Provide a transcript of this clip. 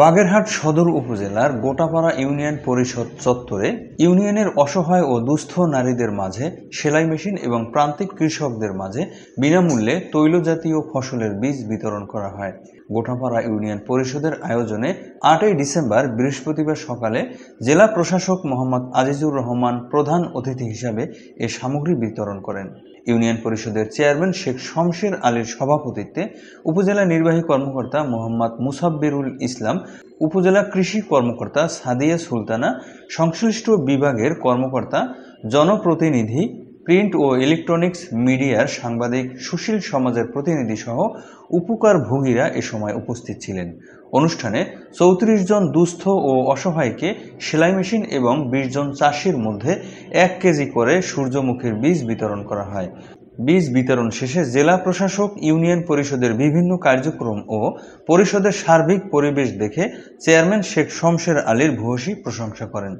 বাগেরহাট সদর উপজেলার গোটাপাড়া ইউনিয়ন পরিষদ চত্বরে ইউনিয়নের অসহায় ও দুস্থ নারীদের মাঝে সেলাই মেশিন এবং প্রান্তিক কৃষকদের মাঝে বিনামূল্যে তৈলজাতীয় ফসলের বীজ বিতরণ করা হয় গোটাপাড়া ইউনিয়ন পরিষদের আয়োজনে আটই ডিসেম্বর বৃহস্পতিবার সকালে জেলা প্রশাসক মোহাম্মদ আজিজুর রহমান প্রধান অতিথি হিসাবে এ সামগ্রী বিতরণ করেন ইউনিয়ন পরিষদের চেয়ারম্যান শেখ শমশের আলীর সভাপতিত্বে উপজেলা নির্বাহী কর্মকর্তা মোহাম্মদ মুসাব্বিরুল ইসলাম উপজেলা কৃষি কর্মকর্তা সাদিয়া সুলতানা সংশ্লিষ্ট বিভাগের কর্মকর্তা জনপ্রতিনিধি প্রিন্ট ও ইলেকট্রনিক্স মিডিয়ার সাংবাদিক সুশীল সমাজের প্রতিনিধি সহ উপকারভোগীরা এ সময় উপস্থিত ছিলেন অনুষ্ঠানে চৌত্রিশ জন দুস্থ ও অসহায়কে সেলাই মেশিন এবং বিশ জন চাষির মধ্যে এক কেজি করে সূর্যমুখীর বীজ বিতরণ করা হয় বীজ বিতরণ শেষে জেলা প্রশাসক ইউনিয়ন পরিষদের বিভিন্ন কার্যক্রম ও পরিষদের সার্বিক পরিবেশ দেখে চেয়ারম্যান শেখ শমশের আলীর ভূয়সী প্রশংসা করেন